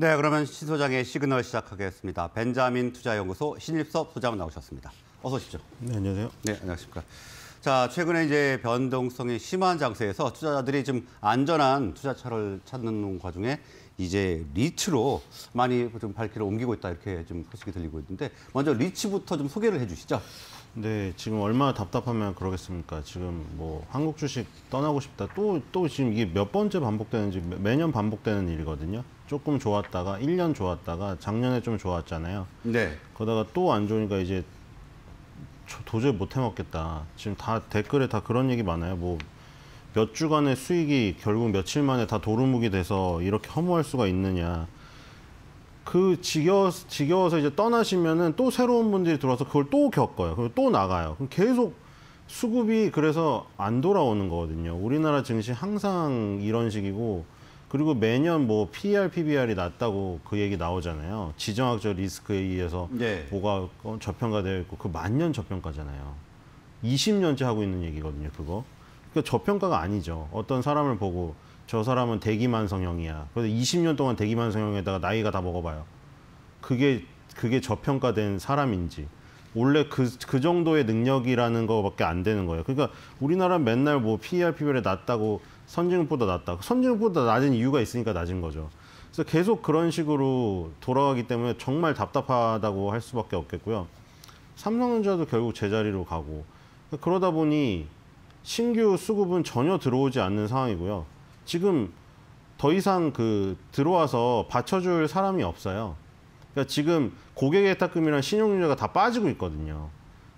네, 그러면 시 소장의 시그널 시작하겠습니다. 벤자민 투자연구소 신입섭 소장 나오셨습니다. 어서 오십시오. 네, 안녕하세요. 네, 안녕하십니까. 자, 최근에 이제 변동성이 심한 장세에서 투자자들이 좀 안전한 투자처를 찾는 과정에 이제 리츠로 많이 좀 발길을 옮기고 있다 이렇게 좀 소식이 들리고 있는데 먼저 리츠부터 좀 소개를 해주시죠. 네, 지금 얼마나 답답하면 그러겠습니까? 지금 뭐 한국 주식 떠나고 싶다. 또 또 지금 이게 몇 번째 반복되는지 매년 반복되는 일이거든요. 조금 좋았다가 1년 좋았다가 작년에 좀 좋았잖아요. 네. 그러다가 또 안 좋으니까 이제 도저히 못 해먹겠다. 지금 다 댓글에 다 그런 얘기 많아요. 뭐 몇 주간의 수익이 결국 며칠 만에 다 도루묵이 돼서 이렇게 허무할 수가 있느냐. 그 지겨워, 지겨워서 이제 떠나시면은 또 새로운 분들이 들어와서 그걸 또 겪어요. 그리고 또 나가요. 그럼 계속 수급이 그래서 안 돌아오는 거거든요. 우리나라 증시 항상 이런 식이고 그리고 매년 뭐 PER, PBR이 낮다고 그 얘기 나오잖아요. 지정학적 리스크에 의해서 네. 뭐가 어, 저평가되어 있고 그 만년 저평가잖아요. 20년째 하고 있는 얘기거든요, 그거. 그러니까 저평가가 아니죠. 어떤 사람을 보고 저 사람은 대기만 성형이야. 그래서 20년 동안 대기만 성형에다가 나이가 다 먹어봐요. 그게 그게 저평가된 사람인지 원래 그, 그 정도의 능력이라는 거밖에 안 되는 거예요. 그러니까 우리나라 맨날 뭐 PER, PBR이 낮다고 선진국보다 낮다. 선진국보다 낮은 이유가 있으니까 낮은 거죠. 그래서 계속 그런 식으로 돌아가기 때문에 정말 답답하다고 할 수밖에 없겠고요. 삼성전자도 결국 제자리로 가고 그러다 보니 신규 수급은 전혀 들어오지 않는 상황이고요. 지금 더 이상 그 들어와서 받쳐줄 사람이 없어요. 그러니까 지금 고객의 혜택금이랑 신용유자가 다 빠지고 있거든요.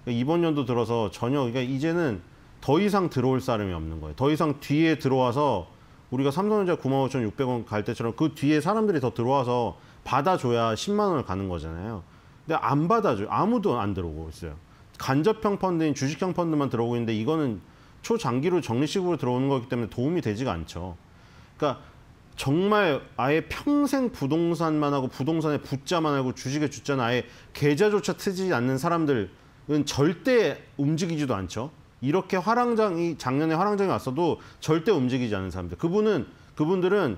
그러니까 이번 연도 들어서 전혀 그러니까 이제는 더 이상 들어올 사람이 없는 거예요. 더 이상 뒤에 들어와서 우리가 삼성전자 95,600원 갈 때처럼 그 뒤에 사람들이 더 들어와서 받아줘야 10만 원을 가는 거잖아요. 근데 안 받아줘요. 아무도 안 들어오고 있어요. 간접형 펀드인 주식형 펀드만 들어오고 있는데 이거는 초장기로 정리식으로 들어오는 거기 때문에 도움이 되지가 않죠. 그러니까 정말 아예 평생 부동산만 하고 부동산에 붙자만 하고 주식에 주자는 아예 계좌조차 트지 않는 사람들은 절대 움직이지도 않죠. 이렇게 화랑장이 작년에 화랑장이 왔어도 절대 움직이지 않는 사람들. 그분은 그분들은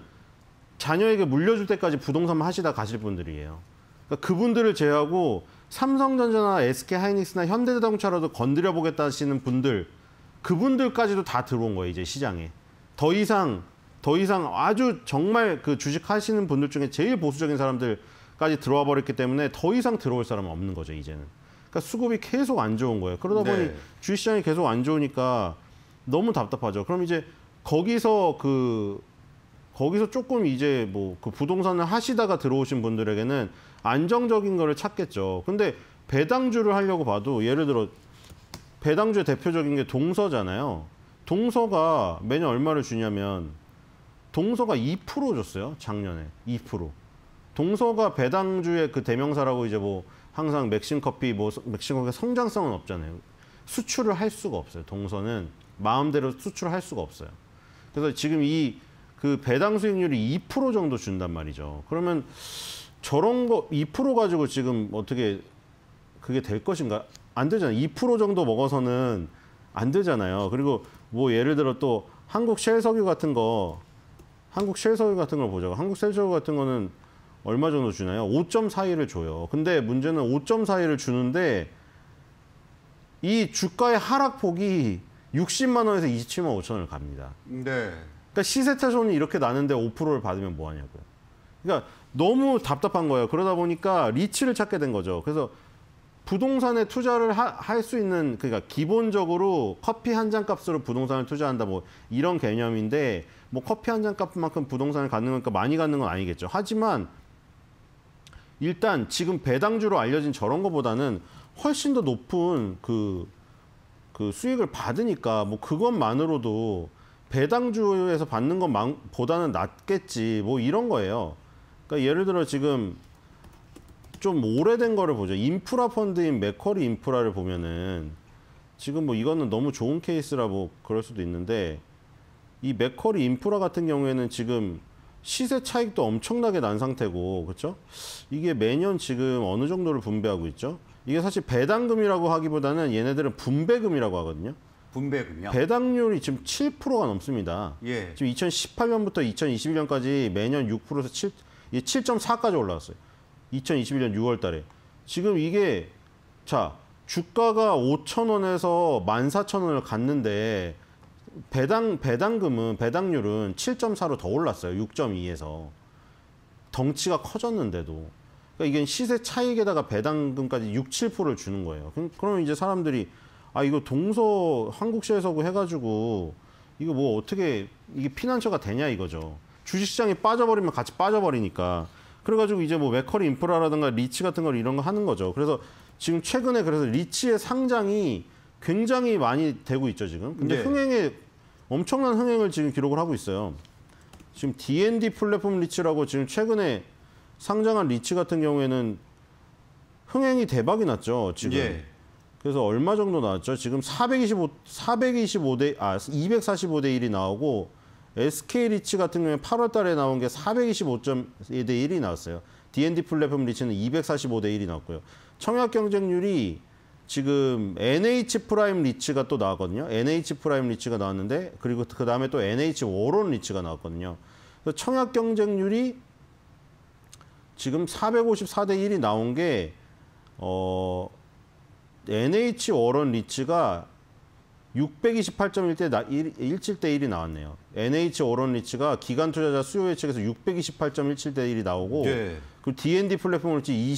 자녀에게 물려줄 때까지 부동산 만 하시다 가실 분들이에요. 그러니까 그분들을 제외하고 삼성전자나 SK 하이닉스나 현대자동차라도 건드려 보겠다 하시는 분들 그분들까지도 다 들어온 거예요, 이제 시장에. 더 이상 더 이상 아주 정말 그 주식 하시는 분들 중에 제일 보수적인 사람들까지 들어와 버렸기 때문에 더 이상 들어올 사람은 없는 거죠, 이제는. 그러니까 수급이 계속 안 좋은 거예요. 그러다 네. 보니 주식시장이 계속 안 좋으니까 너무 답답하죠. 그럼 이제 거기서 그 거기서 조금 이제 뭐 그 부동산을 하시다가 들어오신 분들에게는 안정적인 거를 찾겠죠. 근데 배당주를 하려고 봐도 예를 들어 배당주의 대표적인 게 동서잖아요. 동서가 매년 얼마를 주냐면 동서가 2% 줬어요. 작년에 2%. 동서가 배당주의 그 대명사라고 이제 뭐 항상 맥심 커피 뭐 맥심 커피 성장성은 없잖아요. 수출을 할 수가 없어요. 동서는 마음대로 수출을 할 수가 없어요. 그래서 지금 이 그 배당 수익률이 2% 정도 준단 말이죠. 그러면 저런 거 2% 가지고 지금 어떻게 그게 될 것인가? 안 되잖아요. 2% 정도 먹어서는 안 되잖아요. 그리고 뭐 예를 들어 또 한국 쉘 석유 같은 거 한국 쉘 석유 같은 걸 보자고. 한국 쉘 석유 같은 거는 얼마 정도 주나요? 5 4 1을 줘요. 근데 문제는 5 4 1을 주는데 이 주가의 하락폭이 60만 원에서 27만 5천 원을 갑니다. 네. 그러니까 시세차손이 이렇게 나는데 5%를 받으면 뭐 하냐고요. 그러니까 너무 답답한 거예요. 그러다 보니까 리치를 찾게 된 거죠. 그래서 부동산에 투자를 할 수 있는 그러니까 기본적으로 커피 한 잔 값으로 부동산을 투자한다 뭐 이런 개념인데 뭐 커피 한 잔 값만큼 부동산을 갖는 거니까 많이 갖는 건 아니겠죠. 하지만 일단 지금 배당주로 알려진 저런 것보다는 훨씬 더 높은 그, 그 수익을 받으니까 뭐 그것만으로도 배당주에서 받는 것보다는 낫겠지 뭐 이런 거예요. 그러니까 예를 들어 지금 좀 오래된 거를 보죠. 인프라 펀드인 맥커리 인프라를 보면은 지금 뭐 이거는 너무 좋은 케이스라 고 뭐 그럴 수도 있는데 이 맥커리 인프라 같은 경우에는 지금 시세 차익도 엄청나게 난 상태고 그렇죠? 이게 매년 지금 어느 정도를 분배하고 있죠? 이게 사실 배당금이라고 하기보다는 얘네들은 분배금이라고 하거든요. 분배금이요? 배당률이 지금 7%가 넘습니다. 예. 지금 2018년부터 2021년까지 매년 6%에서 7, 7.4까지 올라왔어요. 2021년 6월 달에. 지금 이게 자, 주가가 5천원에서 14,000원을 갔는데 배당 배당금은 배당률은 7.4로 더 올랐어요. 6.2에서 덩치가 커졌는데도 그러니까 이게 시세 차익에다가 배당금까지 6, 7%를 주는 거예요. 그럼, 그럼 이제 사람들이 아 이거 동서 한국시에서 해가지고 이거 뭐 어떻게 이게 피난처가 되냐 이거죠. 주식시장이 빠져버리면 같이 빠져버리니까 그래가지고 이제 뭐 메커리 인프라라든가 리치 같은 걸 이런 거 하는 거죠. 그래서 지금 최근에 그래서 리치의 상장이 굉장히 많이 되고 있죠, 지금. 근데 네. 흥행에 엄청난 흥행을 지금 기록을 하고 있어요. 지금 D&D 플랫폼 리치라고 지금 최근에 상장한 리치 같은 경우에는 흥행이 대박이 났죠, 지금. 예. 그래서 얼마 정도 나왔죠? 지금 425, 425대, 아, 245 대 1이 나오고, SK 리치 같은 경우에 8월 달에 나온 게 425.1대 1이 나왔어요. D&D 플랫폼 리치는 245대 1이 나왔고요. 청약 경쟁률이 지금 NH 프라임 리치가 또 나왔거든요. NH 프라임 리치가 나왔는데 그리고 그 다음에 또 NH 워런 리치가 나왔거든요. 청약 경쟁률이 지금 454대 1이 나온 게 어, NH 워런 리치가 628.1대 1대 1이 나왔네요. NH 워런 리치가 기간 투자자 수요 예측에서 628.17대 1이 나오고 네. 예. 그 D&D 플랫폼 리치 2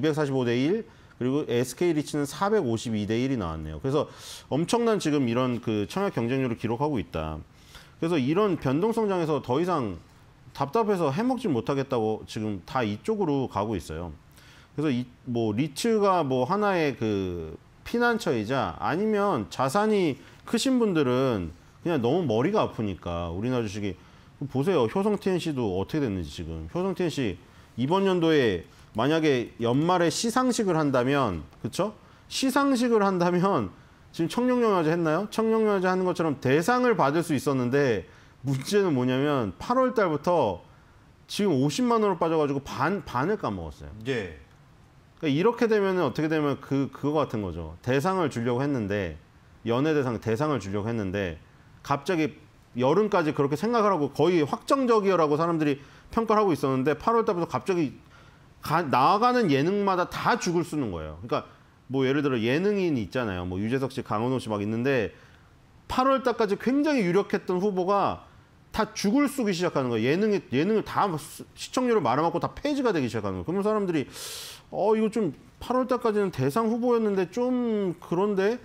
245대 1 그리고 SK 리츠는 452대 1이 나왔네요. 그래서 엄청난 지금 이런 그 청약 경쟁률을 기록하고 있다. 그래서 이런 변동성장에서 더 이상 답답해서 해먹지 못하겠다고 지금 다 이쪽으로 가고 있어요. 그래서 이, 뭐 리츠가 뭐 하나의 그 피난처이자 아니면 자산이 크신 분들은 그냥 너무 머리가 아프니까 우리나라 주식이 보세요. 효성 TNC도 어떻게 됐는지 지금 효성 TNC 이번 연도에 만약에 연말에 시상식을 한다면 그렇죠? 시상식을 한다면 지금 청룡영화제 했나요? 청룡영화제 하는 것처럼 대상을 받을 수 있었는데 문제는 뭐냐면 8월 달부터 지금 50만 원으로 빠져가지고 반 반을 까먹었어요. 예. 그러니까 이렇게 되면 어떻게 되면 그 그거 같은 거죠. 대상을 주려고 했는데 연예 대상 대상을 주려고 했는데 갑자기 여름까지 그렇게 생각을 하고 거의 확정적이라고 사람들이 평가를 하고 있었는데 8월 달부터 갑자기 가, 나아가는 예능마다 다 죽을 쓰는 거예요. 그러니까 뭐 예를 들어 예능인 있잖아요. 뭐 유재석 씨, 강은호 씨 막 있는데 8월 달까지 굉장히 유력했던 후보가 다 죽을 쓰기 시작하는 거예요. 예능에 예능을 다 시청률을 말아먹고 다 폐지가 되기 시작하는 거예요. 그러면 사람들이 어 이거 좀 8월 달까지는 대상 후보였는데 좀 그런데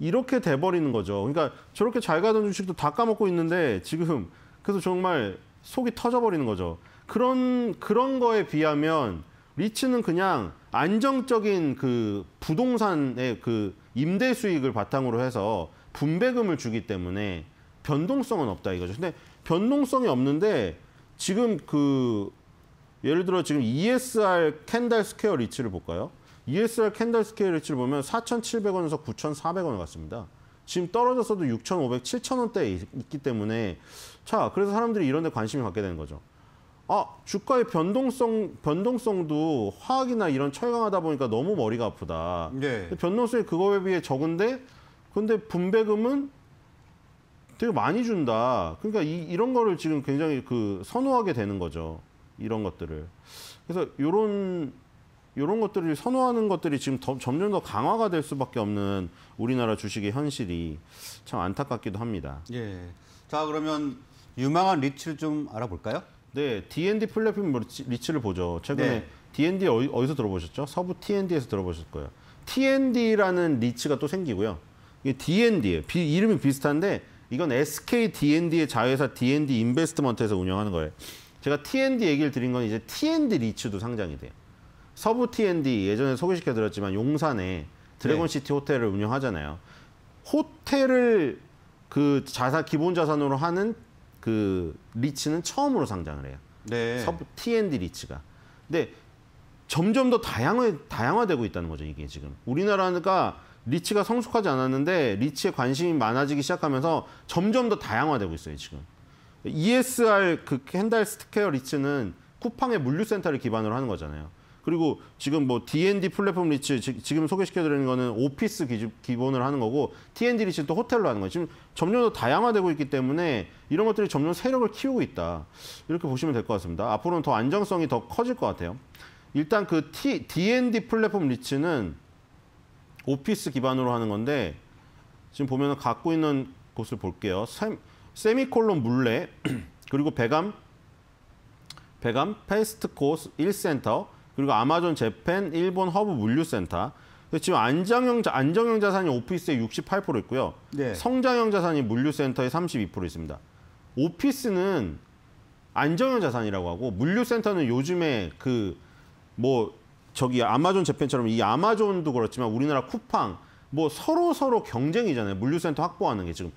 이렇게 돼버리는 거죠. 그러니까 저렇게 잘 가던 주식도 다 까먹고 있는데 지금 그래서 정말 속이 터져버리는 거죠. 그런 그런 거에 비하면 리츠는 그냥 안정적인 그 부동산의 그 임대 수익을 바탕으로 해서 분배금을 주기 때문에 변동성은 없다 이거죠. 근데 변동성이 없는데 지금 그 예를 들어 지금 ESR 캔달 스퀘어 리츠를 볼까요? ESR 캔달 스퀘어 리츠를 보면 4,700원에서 9,400원 을 갔습니다. 지금 떨어졌어도 6,500, 7,000원대에 있기 때문에 자, 그래서 사람들이 이런 데관심을 갖게 되는 거죠. 아, 주가의 변동성, 변동성도 화학이나 이런 철강하다 보니까 너무 머리가 아프다. 네. 변동성이 그거에 비해 적은데, 근데 분배금은 되게 많이 준다. 그러니까 이, 이런 거를 지금 굉장히 그 선호하게 되는 거죠. 이런 것들을. 그래서 요런요런 것들을 선호하는 것들이 지금 더, 점점 더 강화가 될 수밖에 없는 우리나라 주식의 현실이 참 안타깝기도 합니다. 예. 자 그러면 유망한 리츠를 좀 알아볼까요? 네, D&D n 플랫폼 리치를 보죠. 최근에 네. D&D 어디, 어디서 들어보셨죠? 서부 T&D에서 n 들어보실 거예요. T&D라는 n 리치가 또 생기고요. 이게 D&D예요. n 비, 이름이 비슷한데 이건 SK D&D의 자회사 D&D 인베스트먼트에서 운영하는 거예요. 제가 T&D 얘기를 드린 건 이제 T&D 리츠도 상장이 돼요. 서부 T&D 예전에 소개시켜드렸지만 용산에 드래곤시티 네. 호텔을 운영하잖아요. 호텔을 그 자사 기본 자산으로 하는 그 리츠는 처음으로 상장을 해요. 네. 서부 T&D 리츠가. 근데 점점 더 다양화, 다양화되고 있다는 거죠, 이게 지금. 우리나라가 리츠가 성숙하지 않았는데 리츠에 관심이 많아지기 시작하면서 점점 더 다양화되고 있어요, 지금. ESR 그 캔달 스퀘어 리츠는 쿠팡의 물류센터를 기반으로 하는 거잖아요. 그리고 지금 뭐 D&D 플랫폼 리치 지금 소개시켜드리는 거는 오피스 기본을 하는 거고 T&D 리치는 또 호텔로 하는 거예요. 지금 점점 더 다양화되고 있기 때문에 이런 것들이 점점 세력을 키우고 있다. 이렇게 보시면 될 것 같습니다. 앞으로는 더 안정성이 더 커질 것 같아요. 일단 그 T, D&D 플랫폼 리치는 오피스 기반으로 하는 건데 지금 보면 갖고 있는 곳을 볼게요. 세미, 콜론 물레 그리고 배감 배감 페스트코 스 1센터 그리고 아마존 재팬, 일본 허브 물류센터. 지금 안정형, 안정형 자산이 오피스에 68% 있고요. 네. 성장형 자산이 물류센터에 32% 있습니다. 오피스는 안정형 자산이라고 하고 물류센터는 요즘에 그 뭐 저기 아마존 재팬처럼 이 아마존도 그렇지만 우리나라 쿠팡 뭐 서로 서로 경쟁이잖아요. 물류센터 확보하는 게 지금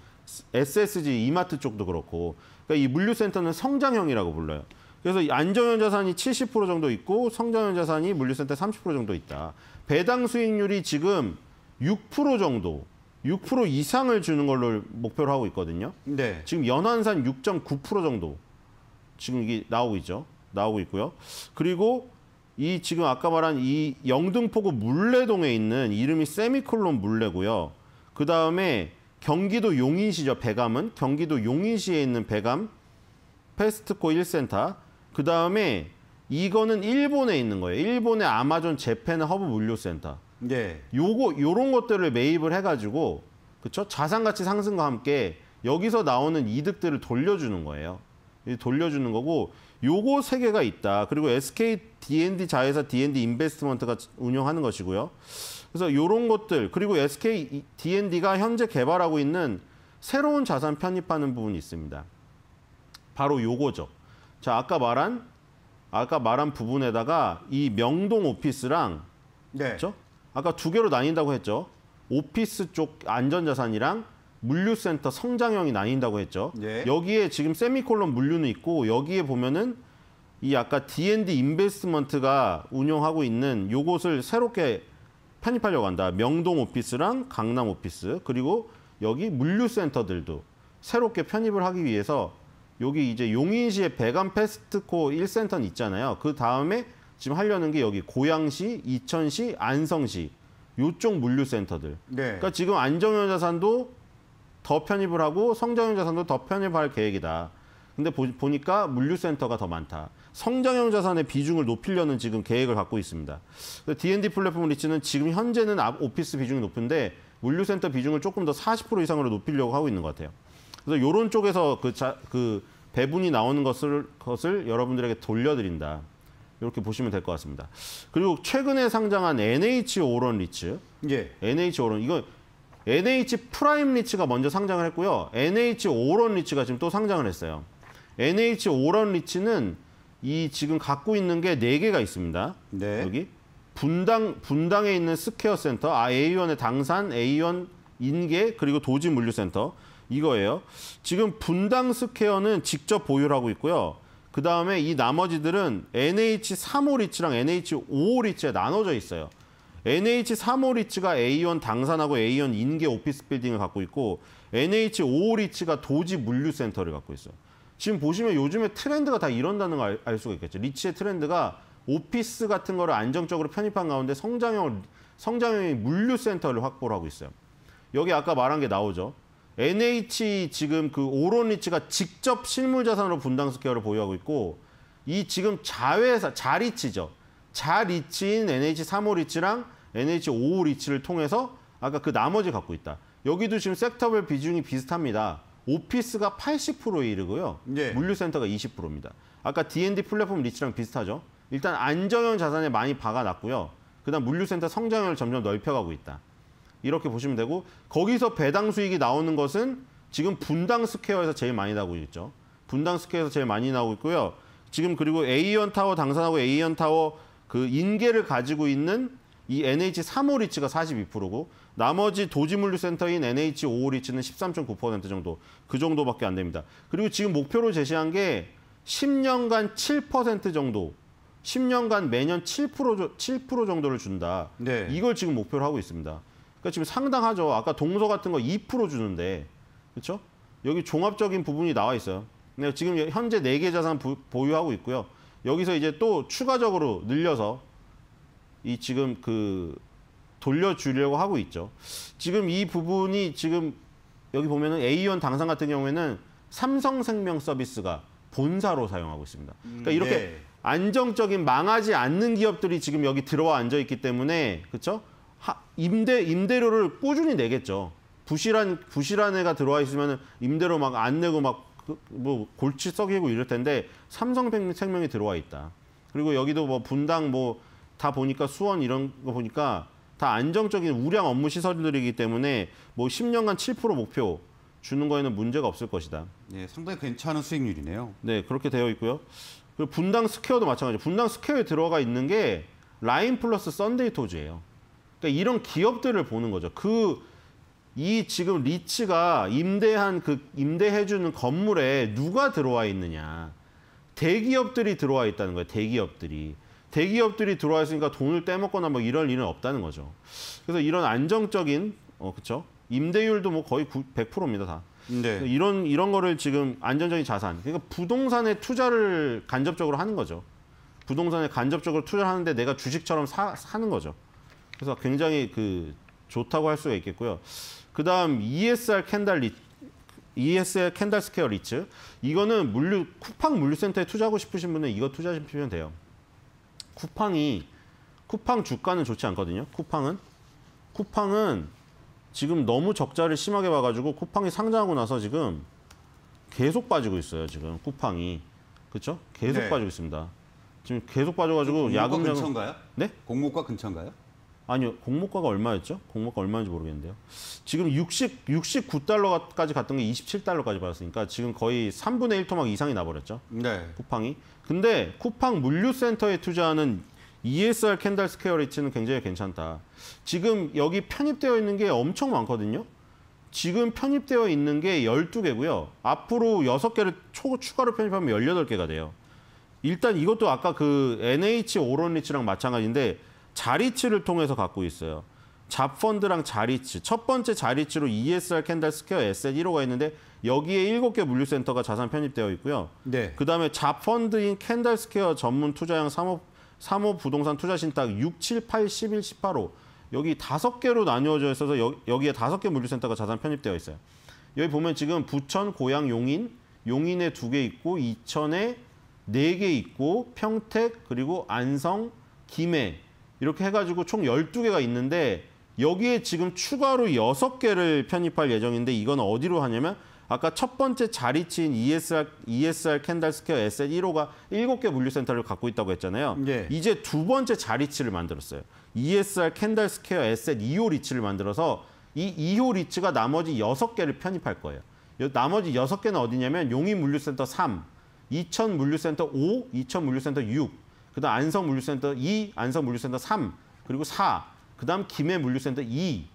SSG 이마트 쪽도 그렇고 그러니까 이 물류센터는 성장형이라고 불러요. 그래서 안전형 자산이 70% 정도 있고 성장형 자산이 물류센터 30% 정도 있다. 배당 수익률이 지금 6% 정도, 6% 이상을 주는 걸로 목표로 하고 있거든요. 네. 지금 연환산 6.9% 정도 지금 이게 나오고 있죠. 나오고 있고요. 그리고 이 지금 아까 말한 이 영등포구 물레동에 있는 이름이 세미콜론 물레고요. 그 다음에 경기도 용인시죠. 배감은 경기도 용인시에 있는 배감 패스트코 1센터 그 다음에 이거는 일본에 있는 거예요. 일본의 아마존 재팬 허브 물류센터. 네. 예. 요거 요런 것들을 매입을 해가지고 그쵸 자산 가치 상승과 함께 여기서 나오는 이득들을 돌려주는 거예요. 돌려주는 거고 요거 세 개가 있다. 그리고 SK D&D 자회사 D&D 인베스트먼트가 운영하는 것이고요. 그래서 요런 것들 그리고 SK D&D가 현재 개발하고 있는 새로운 자산 편입하는 부분이 있습니다. 바로 요거죠. 자, 아까 말한 아까 말한 부분에다가 이 명동 오피스랑 네. 그죠 아까 두 개로 나뉜다고 했죠. 오피스 쪽 안전자산이랑 물류센터 성장형이 나뉜다고 했죠. 네. 여기에 지금 세미콜론 물류는 있고 여기에 보면은 이 아까 D&D 인베스트먼트가 운영하고 있는 요것을 새롭게 편입하려고 한다. 명동 오피스랑 강남 오피스 그리고 여기 물류센터들도 새롭게 편입을 하기 위해서 여기 이제 용인시의 배관 패스트코 1센터는 있잖아요. 그 다음에 지금 하려는 게 여기 고양시, 이천시, 안성시 요쪽 물류센터들. 네. 그러니까 지금 안정현 자산도 더 편입을 하고 성장형 자산도 더 편입할 계획이다. 근데 보, 니까 물류센터가 더 많다. 성장형 자산의 비중을 높이려는 지금 계획을 갖고 있습니다. D&D 플랫폼 리츠는 지금 현재는 오피스 비중이 높은데 물류센터 비중을 조금 더 40% 이상으로 높이려고 하고 있는 것 같아요. 그래서 이런 쪽에서 그, 자, 그 배분이 나오는 것을, 것을 여러분들에게 돌려드린다. 이렇게 보시면 될 것 같습니다. 그리고 최근에 상장한 NH 오론 리츠. 예. NH 오론. 이거 NH 프라임 리츠가 먼저 상장을 했고요. NH 오론 리츠가 지금 또 상장을 했어요. NH 오론 리츠는 이 지금 갖고 있는 게 네개가 있습니다. 네. 여기 분당 분당에 있는 스퀘어 센터, 아, A원의 당산, A원 인계 그리고 도지 물류 센터. 이거예요. 지금 분당 스퀘어는 직접 보유를 하고 있고요. 그 다음에 이 나머지들은 NH35리츠랑 NH55리츠에 나눠져 있어요. NH35리츠가 a 1 당산하고 a 1 인계 오피스 빌딩을 갖고 있고 NH55리츠가 도지 물류센터를 갖고 있어요. 지금 보시면 요즘에 트렌드가 다 이런다는 걸 알 수가 있겠죠. 리츠의 트렌드가 오피스 같은 거를 안정적으로 편입한 가운데 성장형 성장형의 물류센터를 확보를 하고 있어요. 여기 아까 말한 게 나오죠. NH 지금 그 오론리츠가 직접 실물자산으로 분당스퀘어를 보유하고 있고 이 지금 자회사 자리치죠. 자리치인 NH 3호리치랑 NH 5호리치를 통해서 아까 그 나머지 갖고 있다. 여기도 지금 섹터별 비중이 비슷합니다. 오피스가 80%에 이르고요. 예. 물류센터가 20%입니다. 아까 D&D 플랫폼 리치랑 비슷하죠. 일단 안정형 자산에 많이 박아놨고요. 그다음 물류센터 성장을 점점 넓혀가고 있다. 이렇게 보시면 되고 거기서 배당 수익이 나오는 것은 지금 분당 스퀘어에서 제일 많이 나오고 있죠. 분당 스퀘어에서 제일 많이 나오고 있고요. 지금 그리고 A원 타워 당산하고 A원 타워 그 인계를 가지고 있는 이 NH 3호 리츠가 42%고 나머지 도지물류센터인 NH 5호 리츠는 13.9% 정도 그 정도밖에 안 됩니다. 그리고 지금 목표로 제시한 게 10년간 7% 정도 10년간 매년 7% 7% 정도를 준다. 네. 이걸 지금 목표로 하고 있습니다. 그러니까 지금 상당하죠. 아까 동서 같은 거 2% 주는데 그렇죠? 여기 종합적인 부분이 나와 있어요. 근데 지금 현재 4개 자산 부, 보유하고 있고요. 여기서 이제 또 추가적으로 늘려서 이 지금 그 돌려주려고 하고 있죠. 지금 이 부분이 지금 여기 보면은 A원 당상 같은 경우에는 삼성생명 서비스가 본사로 사용하고 있습니다. 그러니까 이렇게 음, 네. 안정적인 망하지 않는 기업들이 지금 여기 들어와 앉아 있기 때문에 그렇죠? 임대 임대료를 꾸준히 내겠죠. 부실한 부실한 애가 들어와 있으면 임대료 막 안 내고 막뭐 그, 골치 썩이고 이럴 텐데 삼성생명이 들어와 있다. 그리고 여기도 뭐 분당 뭐 다 보니까 수원 이런 거 보니까 다 안정적인 우량 업무 시설들이기 때문에 뭐 10년간 7% 목표 주는 거에는 문제가 없을 것이다. 네, 상당히 괜찮은 수익률이네요. 네, 그렇게 되어 있고요. 그리고 분당 스퀘어도 마찬가지죠. 분당 스퀘어에 들어가 있는 게 라인 플러스 썬데이 토즈예요. 그러니까 이런 기업들을 보는 거죠. 그 이 지금 리츠가 임대한 그 임대해주는 건물에 누가 들어와 있느냐. 대기업들이 들어와 있다는 거예요. 대기업들이. 대기업들이 들어와 있으니까 돈을 떼먹거나 뭐 이럴 일은 없다는 거죠. 그래서 이런 안정적인 어그쵸 임대율도 뭐 거의 100%입니다 다. 네. 이런 이런 거를 지금 안정적인 자산. 그러니까 부동산에 투자를 간접적으로 하는 거죠. 부동산에 간접적으로 투자하는데 를 내가 주식처럼 사, 사는 거죠. 그래서 굉장히 그 좋다고 할 수가 있겠고요. 그 다음 ESR 캔달 리, ESR 캔달 스퀘어 리츠. 이거는 물류, 쿠팡 물류센터에 투자하고 싶으신 분은 이거 투자하시면 돼요. 쿠팡이, 쿠팡 주가는 좋지 않거든요. 쿠팡은. 쿠팡은 지금 너무 적자를 심하게 봐가지고 쿠팡이 상장하고 나서 지금 계속 빠지고 있어요. 지금 쿠팡이. 그렇죠? 계속 네. 빠지고 있습니다. 지금 계속 빠져가지고 야금야금. 근처인가요? 네? 공모가 근처인가요? 아니요. 공모가가 얼마였죠? 공모가 얼마인지 모르겠는데요. 지금 60, 69달러까지 갔던 게 27달러까지 받았으니까 지금 거의 3분의 1 토막 이상이 나버렸죠. 네. 쿠팡이. 근데 쿠팡 물류센터에 투자하는 ESR 캔달 스퀘어 리치는 굉장히 괜찮다. 지금 여기 편입되어 있는 게 엄청 많거든요. 지금 편입되어 있는 게 12개고요. 앞으로 6개를 초, 추가로 편입하면 18개가 돼요. 일단 이것도 아까 그 NH 오론리치랑 마찬가지인데 자리치를 통해서 갖고 있어요. 잡펀드랑 자리치. 첫 번째 자리치로 ESR 캔들 스퀘어 에셋 1호가 있는데 여기에 7개 물류센터가 자산 편입되어 있고요. 네. 그다음에 잡펀드인 캔들 스퀘어 전문 투자형 3호, 사모 부동산 투자 신탁 6, 7, 8, 11, 18호. 여기 다섯 개로 나뉘어져 있어서 여, 기에 다섯 개 물류센터가 자산 편입되어 있어요. 여기 보면 지금 부천, 고양, 용인, 용인에 두 개 있고 이천에 네 개 있고 평택 그리고 안성, 김해 이렇게 해가지고 총 12개가 있는데 여기에 지금 추가로 6개를 편입할 예정인데 이건 어디로 하냐면 아까 첫 번째 자리치인 ESR, ESR 캔달스퀘어 에셋 1호가 7개 물류센터를 갖고 있다고 했잖아요. 예. 이제 두 번째 자리치를 만들었어요. ESR 캔달스퀘어 에셋 2호 리치를 만들어서 이 2호 리치가 나머지 6개를 편입할 거예요. 나머지 6개는 어디냐면 용인 물류센터 3, 이천 물류센터 5, 이천 물류센터 6, 그다음 안성 물류센터 2, 안성 물류센터 3, 그리고 4. 그다음 김해 물류센터 2.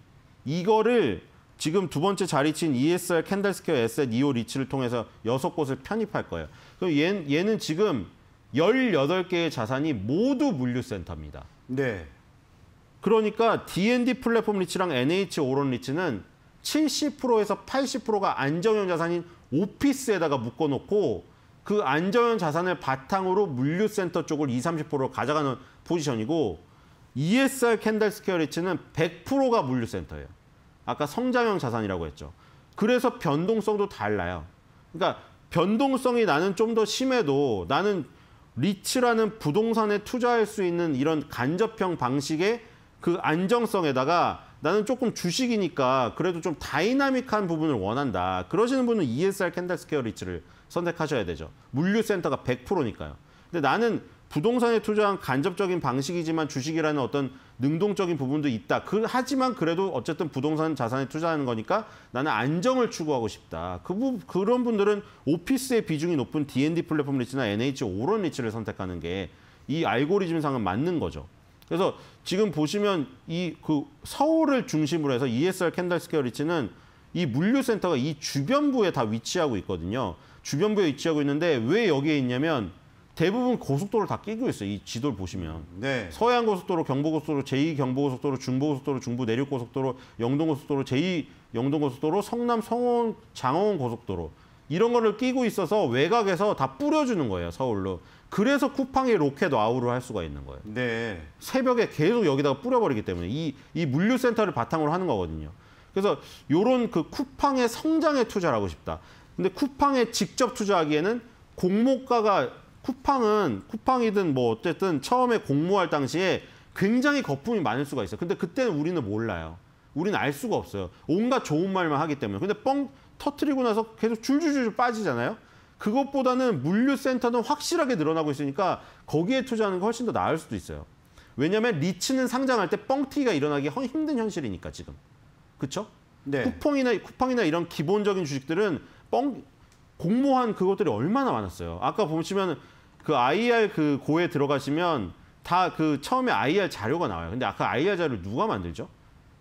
이거를 지금 두 번째 자리 친 ESR 캔들스퀘어 에셋 2호 리치를 통해서 여섯 곳을 편입할 거예요. 그 얘는, 얘는 지금 18개의 자산이 모두 물류센터입니다. 네. 그러니까 D&D 플랫폼 리치랑 NH 오론 리치는 70%에서 80%가 안정형 자산인 오피스에다가 묶어놓고 그 안전 자산을 바탕으로 물류센터 쪽을 20, 30%로 가져가는 포지션이고 ESR 캔들 스퀘어 리츠는 100%가 물류센터예요. 아까 성장형 자산이라고 했죠. 그래서 변동성도 달라요. 그러니까 변동성이 나는 좀 더 심해도 나는 리츠라는 부동산에 투자할 수 있는 이런 간접형 방식의 그 안정성에다가 나는 조금 주식이니까 그래도 좀 다이나믹한 부분을 원한다. 그러시는 분은 ESR 캔들 스퀘어 리츠를 선택하셔야 되죠. 물류센터가 100%니까요. 근데 나는 부동산에 투자한 간접적인 방식이지만 주식이라는 어떤 능동적인 부분도 있다. 그, 하지만 그래도 어쨌든 부동산 자산에 투자하는 거니까 나는 안정을 추구하고 싶다. 그, 부, 그런 분들은 오피스의 비중이 높은 D&D 플랫폼 리츠나 NH 오런 리츠를 선택하는 게 이 알고리즘상은 맞는 거죠. 그래서 지금 보시면 이 그 서울을 중심으로 해서 ESR 캔들 스케어 리츠는 이 물류센터가 이 주변부에 다 위치하고 있거든요. 주변부에 위치하고 있는데 왜 여기에 있냐면 대부분 고속도로를 다 끼고 있어요. 이 지도를 보시면. 네. 서해안고속도로, 경부고속도로, 제2경부고속도로, 중부고속도로, 중부내륙고속도로, 영동고속도로, 제2영동고속도로, 성남, 성원, 장원 고속도로. 이런 거를 끼고 있어서 외곽에서 다 뿌려주는 거예요, 서울로. 그래서 쿠팡의 로켓 아우를 할 수가 있는 거예요. 네. 새벽에 계속 여기다가 뿌려버리기 때문에 이, 이 물류센터를 바탕으로 하는 거거든요. 그래서 요런 그 쿠팡의 성장에 투자를 하고 싶다. 근데 쿠팡에 직접 투자하기에는 공모가가 쿠팡은 쿠팡이든 뭐 어쨌든 처음에 공모할 당시에 굉장히 거품이 많을 수가 있어요. 근데 그때는 우리는 몰라요. 우리는 알 수가 없어요. 온갖 좋은 말만 하기 때문에. 근데 뻥 터트리고 나서 계속 줄줄줄 빠지잖아요. 그것보다는 물류센터는 확실하게 늘어나고 있으니까 거기에 투자하는 거 훨씬 더 나을 수도 있어요. 왜냐하면 리츠는 상장할 때 뻥튀기가 일어나기 힘든 현실이니까 지금. 그렇죠? 네. 쿠팡이나 쿠팡이나 이런 기본적인 주식들은 뻥 공모한 그것들이 얼마나 많았어요. 아까 보시면 그 IR 그 고에 들어가시면 다 그 처음에 IR 자료가 나와요. 근데 아까 IR 자료 누가 만들죠?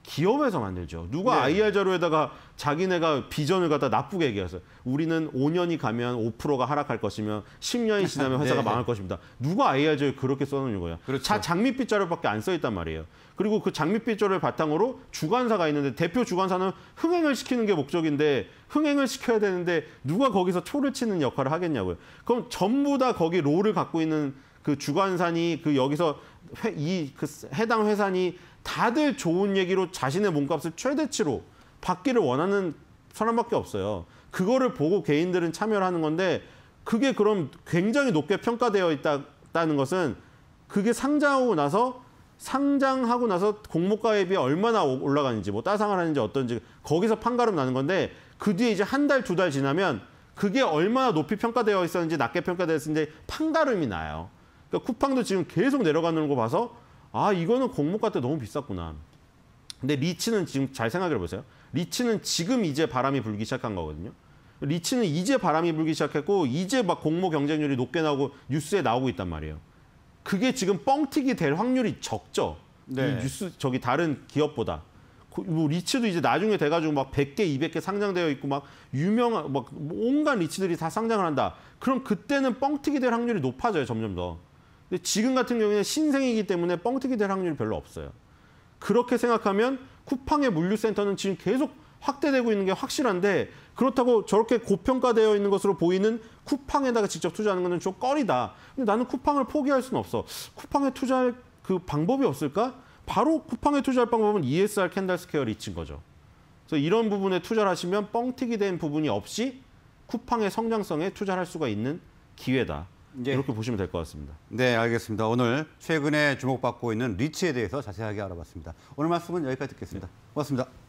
기업에서 만들죠. 누가 네. IR 자료에다가 자기네가 비전을 갖다 나쁘게 얘기해서 우리는 5년이 가면 5%가 하락할 것이며 10년이 지나면 네. 회사가 네. 망할 것입니다. 누가 IR 자료에 그렇게 써놓는 거야. 그렇죠. 자, 장밋빛 자료밖에 안 써있단 말이에요. 그리고 그 장밋빛 자료를 바탕으로 주관사가 있는데 대표 주관사는 흥행을 시키는 게 목적인데 흥행을 시켜야 되는데 누가 거기서 초를 치는 역할을 하겠냐고요. 그럼 전부 다 거기 롤을 갖고 있는 그 주관산이 그 여기서 회, 이그 해당 회산이 다들 좋은 얘기로 자신의 몸값을 최대치로 받기를 원하는 사람밖에 없어요. 그거를 보고 개인들은 참여를 하는 건데 그게 그럼 굉장히 높게 평가되어 있다는 것은 그게 상장하고 나서 상장하고 나서 공모가에 비해 얼마나 올라가는지 뭐 따상을 하는지 어떤지 거기서 판가름 나는 건데 그 뒤에 이제 한 달 두 달 지나면 그게 얼마나 높이 평가되어 있었는지 낮게 평가되었는지 판가름이 나요. 그러니까 쿠팡도 지금 계속 내려가는 거 봐서 아 이거는 공모가 때 너무 비쌌구나. 근데 리치는 지금 잘 생각해 보세요. 리치는 지금 이제 바람이 불기 시작한 거거든요. 리치는 이제 바람이 불기 시작했고 이제 막 공모 경쟁률이 높게 나오고 뉴스에 나오고 있단 말이에요. 그게 지금 뻥튀기 될 확률이 적죠. 네. 뉴스 저기 다른 기업보다. 그, 뭐 리츠도 이제 나중에 돼가지고 막 100개, 200개 상장되어 있고 막 유명한 막 온갖 리츠들이 다 상장을 한다. 그럼 그때는 뻥튀기 될 확률이 높아져요 점점 더. 근데 지금 같은 경우에는 신생이기 때문에 뻥튀기 될 확률이 별로 없어요. 그렇게 생각하면 쿠팡의 물류센터는 지금 계속 확대되고 있는 게 확실한데 그렇다고 저렇게 고평가되어 있는 것으로 보이는 쿠팡에다가 직접 투자하는 것은 좀 꺼리다. 근데 나는 쿠팡을 포기할 수는 없어. 쿠팡에 투자할 그 방법이 없을까? 바로 쿠팡에 투자할 방법은 ESR 캔들스케어 리친 거죠. 그래서 이런 부분에 투자를 하시면 뻥튀기 된 부분이 없이 쿠팡의 성장성에 투자할 수가 있는 기회다. 예. 이렇게 보시면 될 것 같습니다. 네, 알겠습니다. 오늘 최근에 주목받고 있는 리츠에 대해서 자세하게 알아봤습니다. 오늘 말씀은 여기까지 듣겠습니다. 고맙습니다.